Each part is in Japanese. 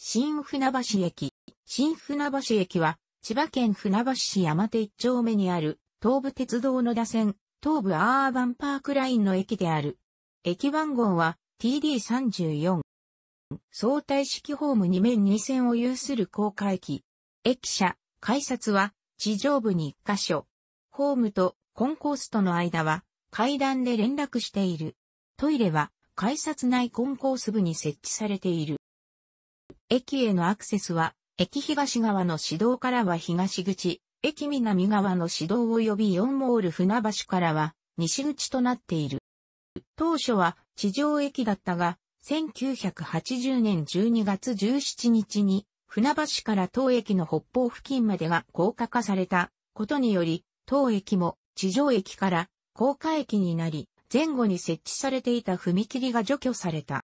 新船橋駅。新船橋駅は、千葉県船橋市山手一丁目にある、東武鉄道の打線、東武アーバンパークラインの駅である。駅番号は TD34。相対式ホーム2面2線を有する高架駅。駅舎、改札は地上部に1箇所。ホームとコンコースとの間は階段で連絡している。トイレは改札内コンコース部に設置されている。駅へのアクセスは、駅東側の市道からは東口、駅南側の市道及び4モール船橋からは西口となっている。当初は地上駅だったが、1980年12月17日に船橋から当駅の北方付近までが高架化されたことにより、当駅も地上駅から高架駅になり、前後に設置されていた踏切が除去された。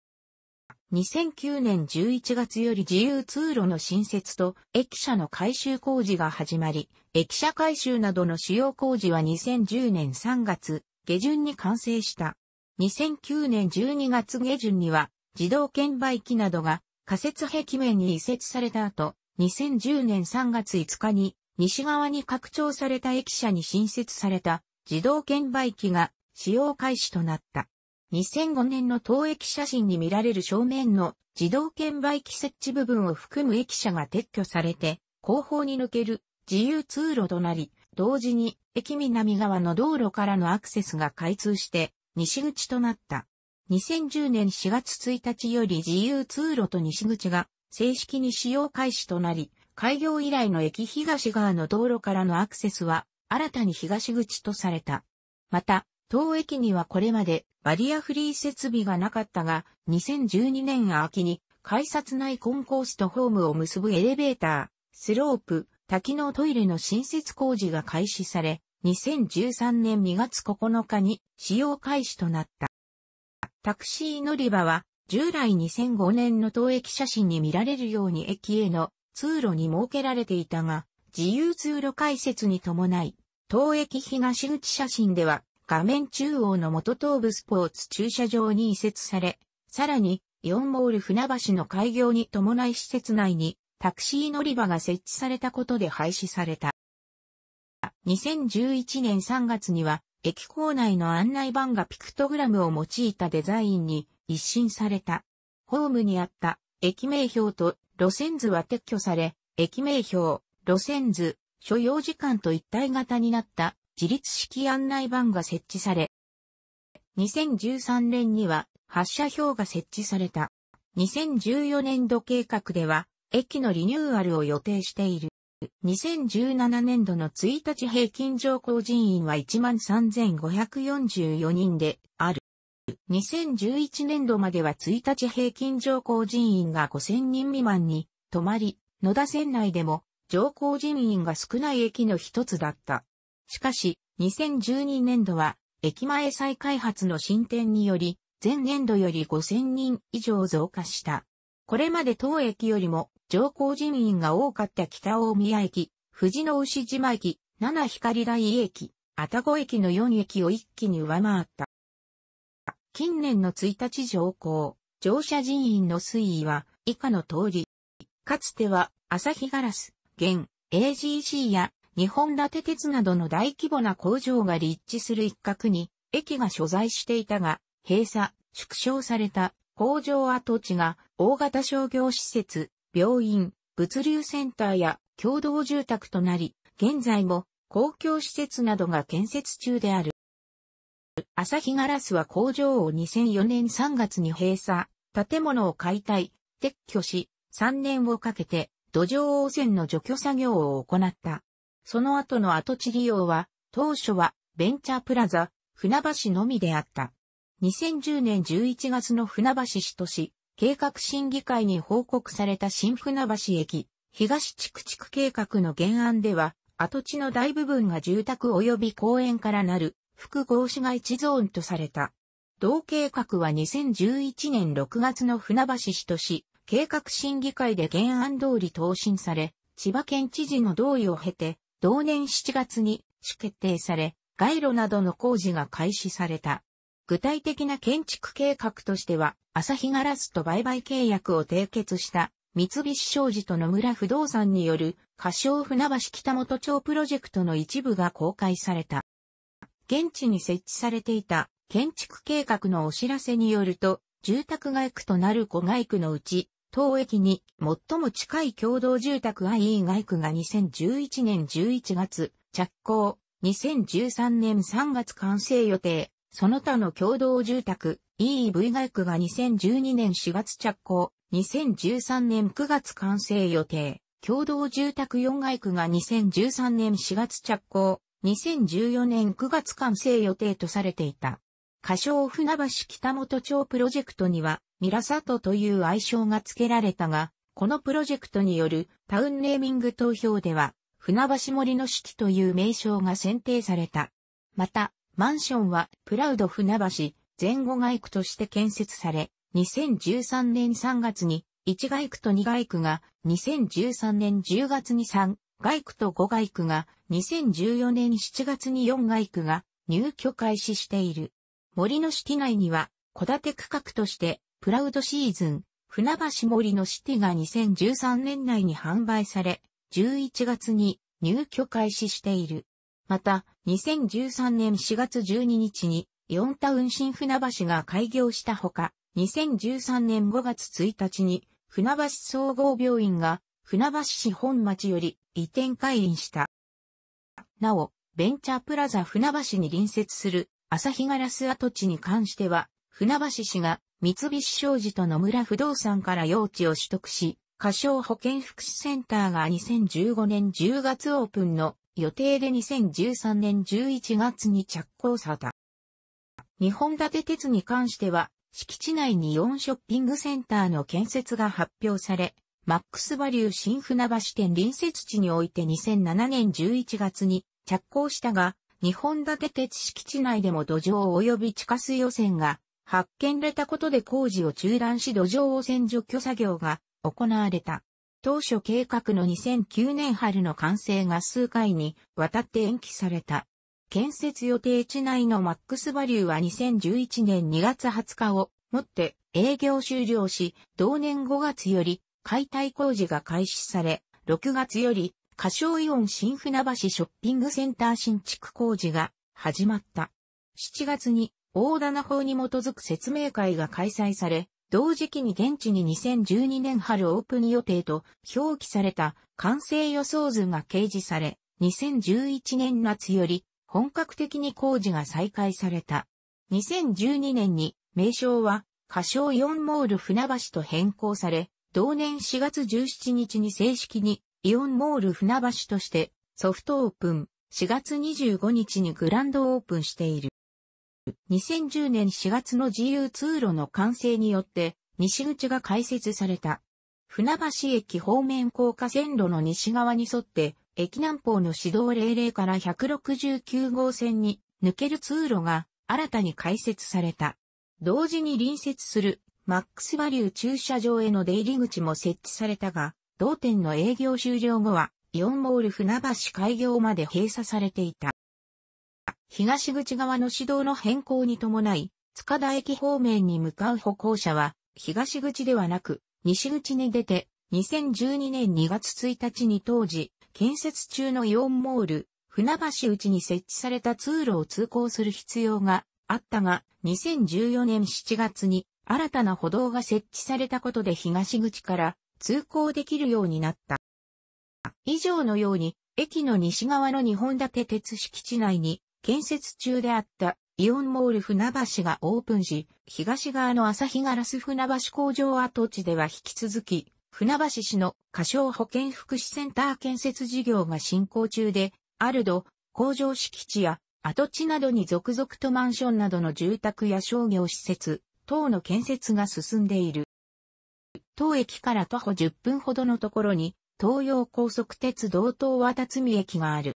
2009年11月より自由通路の新設と駅舎の改修工事が始まり、駅舎改修などの主要工事は2010年3月下旬に完成した。2009年12月下旬には自動券売機などが仮設壁面に移設された後、2010年3月5日に西側に拡張された駅舎に新設された自動券売機が使用開始となった。2005年の当駅写真に見られる正面の自動券売機設置部分を含む駅舎が撤去されて、後方に抜ける自由通路となり、同時に駅南側の道路からのアクセスが開通して西口となった。2010年4月1日より自由通路と西口が正式に使用開始となり、開業以来の駅東側の道路からのアクセスは新たに東口とされた。また、当駅にはこれまでバリアフリー設備がなかったが、2012年秋に改札内コンコースとホームを結ぶエレベーター、スロープ、多機能トイレの新設工事が開始され、2013年2月9日に使用開始となった。タクシー乗り場は従来2005年の当駅写真に見られるように駅への通路に設けられていたが、自由通路開設に伴い、当駅東口写真では画面中央の元東部スポーツ駐車場に移設され、さらに、イオンモール船橋の開業に伴い施設内にタクシー乗り場が設置されたことで廃止された。2011年3月には、駅構内の案内板がピクトグラムを用いたデザインに一新された。ホームにあった駅名表と路線図は撤去され、駅名表、路線図、所要時間と一体型になった自立式案内板が設置され、2013年には発車表が設置された。2014年度計画では、駅のリニューアルを予定している。2017年度の1日平均乗降人員は13,544人である。2011年度までは1日平均乗降人員が5,000人未満に止まり、野田線内でも乗降人員が少ない駅の一つだった。しかし、2012年度は、駅前再開発の進展により、前年度より5000人以上増加した。これまで当駅よりも乗降人員が多かった北大宮駅、藤野牛島駅、七光台駅、愛宕駅の4駅を一気に上回った。近年の1日乗降、乗車人員の推移は以下の通り。かつては、朝日ガラス、現、AGC や日本立て鉄などの大規模な工場が立地する一角に、駅が所在していたが、閉鎖、縮小された工場跡地が大型商業施設、病院、物流センターや共同住宅となり、現在も公共施設などが建設中である。朝日ガラスは工場を2004年3月に閉鎖、建物を解体、撤去し、3年をかけて土壌汚染の除去作業を行った。その後の跡地利用は、当初はベンチャープラザ、船橋のみであった。2010年11月の船橋市と市、計画審議会に報告された新船橋駅、東地区地区計画の原案では、跡地の大部分が住宅及び公園からなる複合市街地ゾーンとされた。同計画は2011年6月の船橋市と市、計画審議会で原案通り答申され、千葉県知事の同意を経て、同年7月に市決定され、街路などの工事が開始された。具体的な建築計画としては、旭ガラスと売買契約を締結した三菱商事と野村不動産による、仮称船橋北本町プロジェクトの一部が公開された。現地に設置されていた建築計画のお知らせによると、住宅街区となる5街区のうち、当駅に最も近い共同住宅 IE 外区が2011年11月着工、2013年3月完成予定、その他の共同住宅 EV 外区が2012年4月着工、2013年9月完成予定、共同住宅4外区が2013年4月着工、2014年9月完成予定とされていた。仮称船橋北本町プロジェクトには、ミラサトという愛称が付けられたが、このプロジェクトによるタウンネーミング投票では、船橋森の季という名称が選定された。また、マンションはプラウド船橋前後外区として建設され、2013年3月に1外区と2外区が、2013年10月に3外区と5外区が、2014年7月に4外区が入居開始している。森の敷内には、小建て区画としてプラウドシーズン、船橋森のシティが2013年内に販売され、11月に入居開始している。また、2013年4月12日に、イオンタウン新船橋が開業したほか、2013年5月1日に、船橋総合病院が、船橋市本町より移転開院した。なお、ベンチャープラザ船橋に隣接する、朝日ガラス跡地に関しては、船橋市が三菱商事と野村不動産から用地を取得し、過小保健福祉センターが2015年10月オープンの予定で2013年11月に着工された。日本立て鉄に関しては、敷地内に4ショッピングセンターの建設が発表され、マックスバリュー新船橋店隣接地において2007年11月に着工したが、日本立て鉄敷地内でも土壌及び地下水汚染が発見れたことで工事を中断し土壌汚染除去作業が行われた。当初計画の2009年春の完成が数回にわたって延期された。建設予定地内のマックスバリューは2011年2月20日をもって営業終了し、同年5月より解体工事が開始され、6月より歌唱イオン新船橋ショッピングセンター新築工事が始まった。7月に大棚法に基づく説明会が開催され、同時期に現地に2012年春オープン予定と表記された完成予想図が掲示され、2011年夏より本格的に工事が再開された。2012年に名称は仮称4モール船橋と変更され、同年4月17日に正式にイオンモール船橋としてソフトオープン、4月25日にグランドオープンしている。2010年4月の自由通路の完成によって西口が開設された。船橋駅方面高架線路の西側に沿って駅南方の指導00から169号線に抜ける通路が新たに開設された。同時に隣接するマックスバリュー駐車場への出入り口も設置されたが、同店の営業終了後はイオンモール船橋開業まで閉鎖されていた。東口側の市道の変更に伴い、塚田駅方面に向かう歩行者は、東口ではなく、西口に出て、2012年2月1日に当時、建設中のイオンモール、船橋内に設置された通路を通行する必要があったが、2014年7月に新たな歩道が設置されたことで東口から通行できるようになった。以上のように、駅の西側の2本立て鉄敷地内に建設中であったイオンモール船橋がオープンし、東側の朝日ガラス船橋工場跡地では引き続き、船橋市の過小保健福祉センター建設事業が進行中で、アルド、工場敷地や跡地などに続々とマンションなどの住宅や商業施設等の建設が進んでいる。当駅から徒歩10分ほどのところに東洋高速鉄道東渡辰駅がある。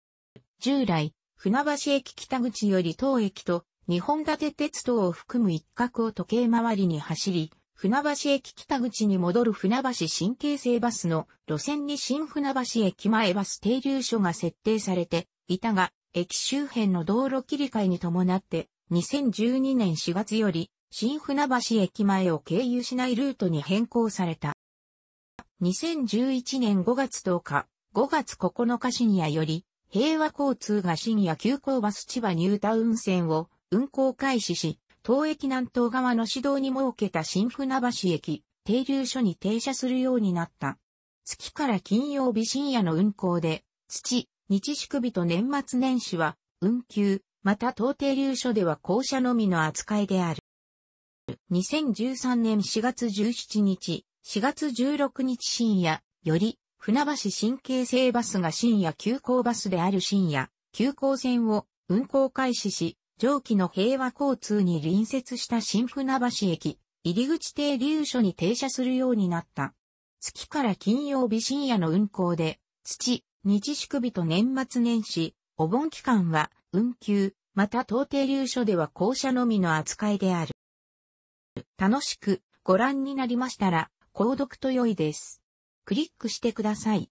従来、船橋駅北口より当駅と、日本立鉄道を含む一角を時計回りに走り、船橋駅北口に戻る船橋新京成バスの路線に新船橋駅前バス停留所が設定されていたが、駅周辺の道路切り替えに伴って、2012年4月より新船橋駅前を経由しないルートに変更された。2011年5月10日、5月9日深夜より、平和交通が深夜急行バス千葉ニュータウン線を運行開始し、当駅南東側の市道に設けた新船橋駅、停留所に停車するようになった。月から金曜日深夜の運行で、土、日宿日と年末年始は、運休、また当停留所では校舎のみの扱いである。2013年4月17日、4月16日深夜、より、船橋新京成バスが深夜急行バスである深夜、急行線を運行開始し、上記の平和交通に隣接した新船橋駅、入口停留所に停車するようになった。月から金曜日深夜の運行で、土、日宿日と年末年始、お盆期間は運休、また当停留所では校舎のみの扱いである。楽しくご覧になりましたら、購読と良いです。クリックしてください。